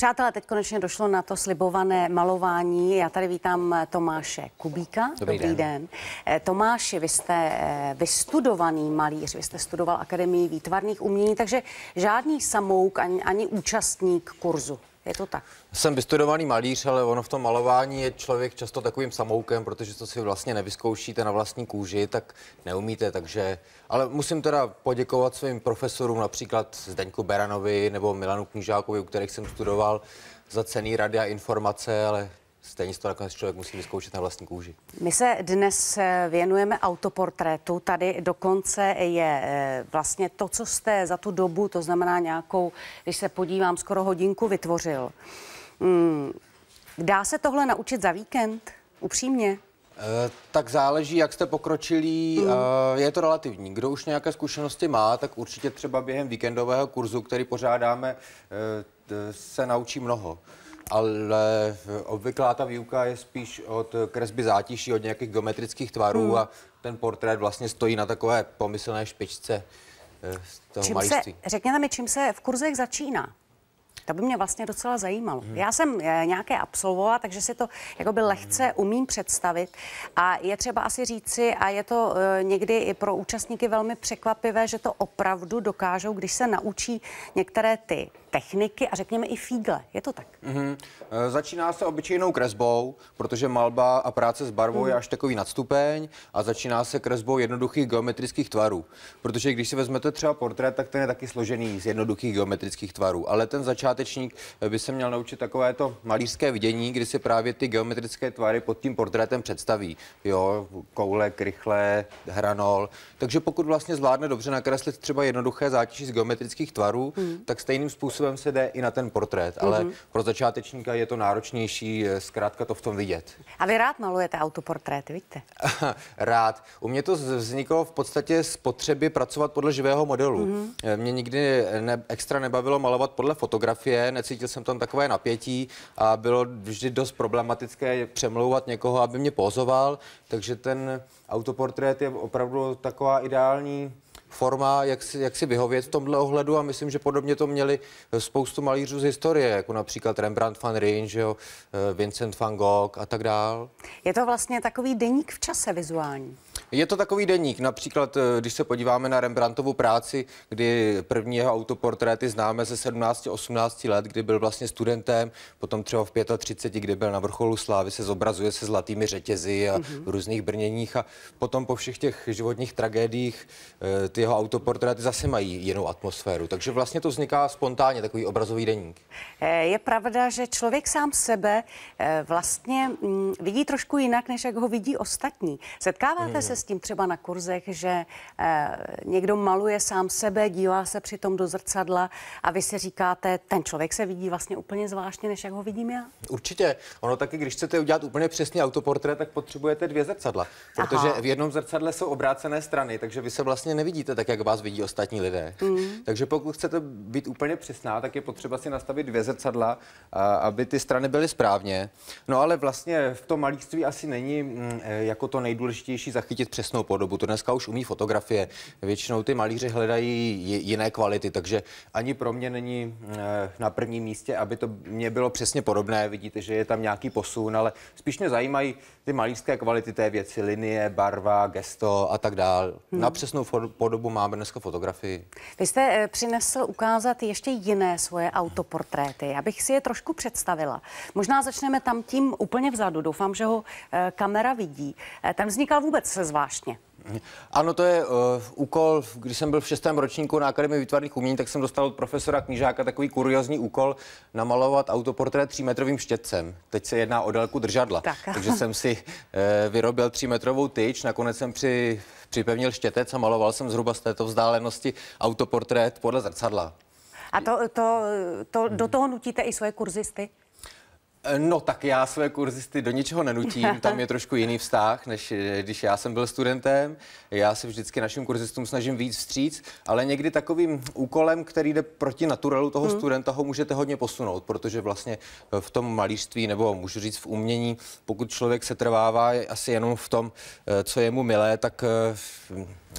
Přátelé, teď konečně došlo na to slibované malování. Já tady vítám eh, Tomáše Kubíka. Dobrý, Dobrý den. den. Eh, Tomáši, vy jste eh, vystudovaný malíř, vy jste studoval Akademii výtvarných umění, takže žádný samouk ani, ani účastník kurzu. Je to tak. Jsem vystudovaný malíř, ale ono v tom malování je člověk často takovým samoukem, protože to si vlastně nevyzkoušíte na vlastní kůži, tak neumíte, takže... Ale musím teda poděkovat svým profesorům, například Zdeňku Beranovi nebo Milanu Knížákovi, u kterých jsem studoval, za cený rady a informace, ale Stejně to nakonec člověk musí vyzkoušet na vlastní kůži. My se dnes eh, věnujeme autoportrétu. Tady dokonce je eh, vlastně to, co jste za tu dobu, to znamená nějakou, když se podívám, skoro hodinku vytvořil. Hmm, dá se tohle naučit za víkend? Upřímně? Eh, tak záleží, jak jste pokročilí, mm. je to relativní. Kdo už nějaké zkušenosti má, tak určitě třeba během víkendového kurzu, který pořádáme, se naučí mnoho ale obvyklá ta výuka je spíš od kresby zátiší, od nějakých geometrických tvarů hmm. a ten portrét vlastně stojí na takové pomyslné špičce eh, toho čím Se, řekněte mi, čím se v kurzech začíná? To by mě vlastně docela zajímalo. Hmm. Já jsem eh, nějaké absolvovala, takže si to jakoby lehce hmm. umím představit. A je třeba asi říci, a je to eh, někdy i pro účastníky velmi překvapivé, že to opravdu dokážou, když se naučí některé ty techniky a řekněme i fígle. Je to tak? Mm-hmm. začíná se obyčejnou kresbou, protože malba a práce s barvou mm. je mhm. až takový nadstupeň a začíná se kresbou jednoduchých geometrických tvarů. Protože když si vezmete třeba portrét, tak ten je taky složený z jednoduchých geometrických tvarů. Ale ten začátečník e, by se měl naučit takovéto malířské vidění, kdy si právě ty geometrické tvary pod tím portrétem představí. Jo, koule, krychle, hranol. Takže pokud vlastně zvládne dobře nakreslit třeba jednoduché zátěží z geometrických tvarů, mm. tak stejným způsobem způsobem se jde i na ten portrét, mm-hmm. ale mhm. pro začátečníka je to náročnější, eh, zkrátka to v tom vidět. A vy rád malujete autoportréty, vidíte? rád. U mě to vzniklo v podstatě z potřeby pracovat podle živého modelu. Mm-hmm. Mě nikdy ne, extra nebavilo malovat podle fotografie, necítil jsem tam takové napětí a bylo vždy dost problematické přemlouvat někoho, aby mě pozoval, takže ten autoportrét je opravdu taková ideální forma, jak si, jak si vyhovět v tomhle ohledu a myslím, že podobně to měli spoustu malířů z historie, jako například Rembrandt van Rijn, že jo, eh, Vincent van Gogh a tak dál. Je to vlastně takový deník v čase vizuální. Je to takový deník, například eh, když se podíváme na Rembrandtovu práci, kdy první jeho autoportréty známe ze 17-18 let, kdy byl vlastně studentem, potom třeba v 35, kdy byl na vrcholu slávy, se zobrazuje se zlatými řetězy a mm-hmm. v různých brněních a potom po všech těch životních tragédiích eh, ty jeho autoportréty zase mají jinou atmosféru. Takže vlastně to vzniká spontánně, takový obrazový deník. Eh, je pravda, že člověk sám sebe vlastně mm, vidí trošku jinak, než jak ho vidí ostatní. Setkáváte mm. se s tím třeba na kurzech, že eh, někdo maluje sám sebe, dívá se přitom do zrcadla a vy si říkáte, ten člověk se vidí vlastně úplně zvláštně, než jak ho vidím já? Určitě. Ono taky, když chcete udělat úplně přesný autoportrét, tak potřebujete dvě zrcadla, protože Aha. v jednom zrcadle jsou obrácené strany, takže vy se vlastně nevidíte tak, jak vás vidí ostatní lidé. Mm. Takže pokud chcete být úplně přesná, tak je potřeba si nastavit dvě zrcadla, aby ty strany byly správně. No ale vlastně v tom malíctví asi není mm, eh, jako to nejdůležitější zachytit přesnou podobu. To dneska už umí fotografie. Většinou ty malíři hledají jiné kvality, takže ani pro mě není eh, na prvním místě, aby to mě bylo přesně podobné. Vidíte, že je tam nějaký posun, ale spíš mě zajímají ty malířské kvality té věci, linie, barva, gesto a tak dále. Hmm. Na přesnou podobu máme dneska fotografii. Vy jste eh, přinesl ukázat ještě jiné svoje autoportréty. Abych si je trošku představila. Možná začneme tam tím úplně vzadu. Doufám, že ho eh, kamera vidí. Tam vznikal vůbec se zvá zvláštně. Ano, to je uh, úkol, když jsem byl v šestém ročníku na Akademii výtvarných umění, tak jsem dostal od profesora Knížáka takový kuriozní úkol namalovat autoportrét třímetrovým štětcem. Teď se jedná o délku držadla. Tak. Takže jsem si uh, vyrobil třímetrovou tyč, nakonec jsem při, připevnil štětec a maloval jsem zhruba z této vzdálenosti autoportrét podle zrcadla. A to, to, to, hmm. do toho nutíte i svoje kurzisty? Eh, no tak já své kurzisty do ničeho nenutím, tam je trošku jiný vztah, než eh, když já jsem byl studentem. Já se vždycky našim kurzistům snažím víc vstříc, ale někdy takovým úkolem, který jde proti naturelu toho hmm. studenta, ho můžete hodně posunout, protože vlastně eh, v tom malířství, nebo můžu říct v umění, pokud člověk se trvává asi jenom v tom, co je mu milé, tak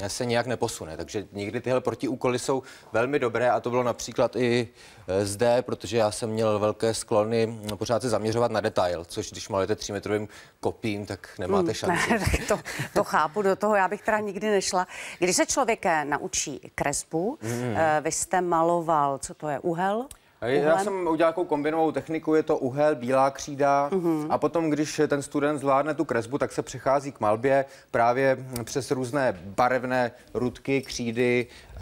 se nějak neposune. Takže někdy tyhle protiúkoly jsou velmi dobré a to bylo například i e, zde, protože já jsem měl velké sklony no, pořád se zaměřovat na detail, což když malujete třímetrovým kopím, tak nemáte hmm, šanci. Ne, to, to chápu, do toho já bych teda nikdy nešla. Když se člověk naučí kresbu, hmm. E, vy jste maloval, co to je, uhel? Uhlem. Já jsem udělal nějakou kombinovou techniku, je to uhel, bílá křída uh-huh. a potom, když ten student zvládne tu kresbu, tak se přechází k malbě právě přes různé barevné rudky, křídy, eh,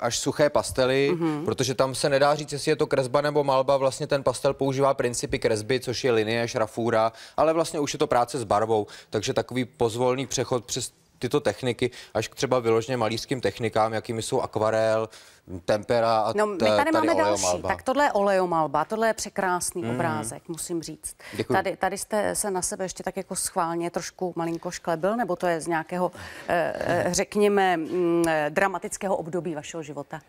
až suché pastely, mm protože tam se nedá říct, jestli je to kresba nebo malba. Vlastně ten pastel používá principy kresby, což je linie, šrafůra, ale vlastně už je to práce s barvou. Takže takový pozvolný přechod přes tyto techniky až k třeba vyložně malířským technikám, jakými jsou akvarel, tempera a No, my tady, tady máme další. Malba. Tak tohle je olejomalba, tohle je překrásný mm. obrázek, musím říct. Děkuji. Tady, tady jste se na sebe ještě tak jako schválně trošku malinko šklebil, nebo to je z nějakého, eh, eh, řekněme, mm, eh, dramatického období vašeho života?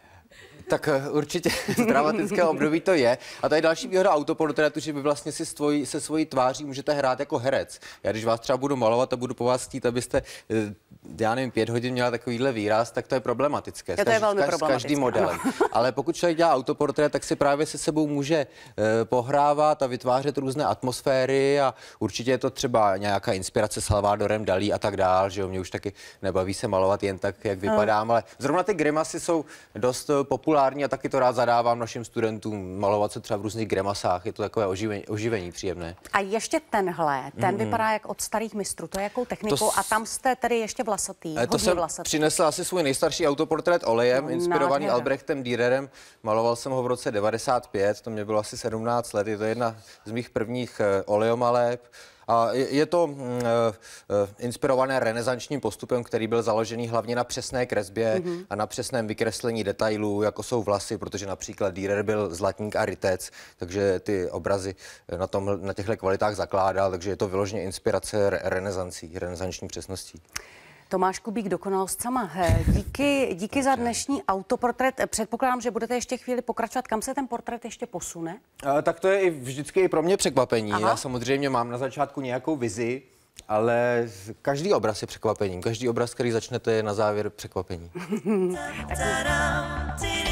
Tak eh, určitě dramatické období to je. A tady další výhoda autoportrétu, že vy vlastně si svojí, se svojí tváří můžete hrát jako herec. Já když vás třeba budu malovat a budu po vás chtít, abyste, eh, já nevím, pět hodin měla takovýhle výraz, tak to je problematické. to je velmi problematické. Každý model. Ale pokud člověk dělá autoportrét, tak si právě se sebou může eh, pohrávat a vytvářet různé atmosféry a určitě je to třeba nějaká inspirace Salvadorem Dalí a tak dál, že jo, mě už taky nebaví se malovat jen tak, jak vypadám, ale zrovna ty grimasy jsou dost populární populární a taky to rád zadávám našim studentům, malovat se třeba v různých gremasách, je to takové oživení, oživení příjemné. A ještě tenhle, ten mm-hmm. vypadá jak od starých mistrů, to je jakou technikou to a tam jste tedy ještě vlasatý, eh, To jsem vlasatý. přinesl asi svůj nejstarší autoportrét olejem, inspirovaný nádhera. Albrechtem Dürerem, maloval jsem ho v roce 95, to mě bylo asi 17 let, je to jedna z mých prvních eh, olejomaleb. A je to mm, eh, eh, inspirované renesančním postupem, který byl založený hlavně na přesné kresbě mm-hmm. a na přesném vykreslení detailů, jako jsou vlasy, protože například Dürer byl zlatník a rytec, takže ty obrazy eh, na, tom, na těchto kvalitách zakládal, takže je to vyloženě inspirace renesancí, renesanční přesností. Tomáš Kubík, dokonalost sama. Eh, díky, díky za dnešní autoportrét. Eh, předpokládám, že budete ještě chvíli pokračovat. Kam se ten portrét ještě posune? A, eh, tak to je i vždycky i pro mě překvapení. Aha. Já samozřejmě mám na začátku nějakou vizi, ale každý obraz je překvapením. Každý obraz, který začnete, je na závěr překvapení.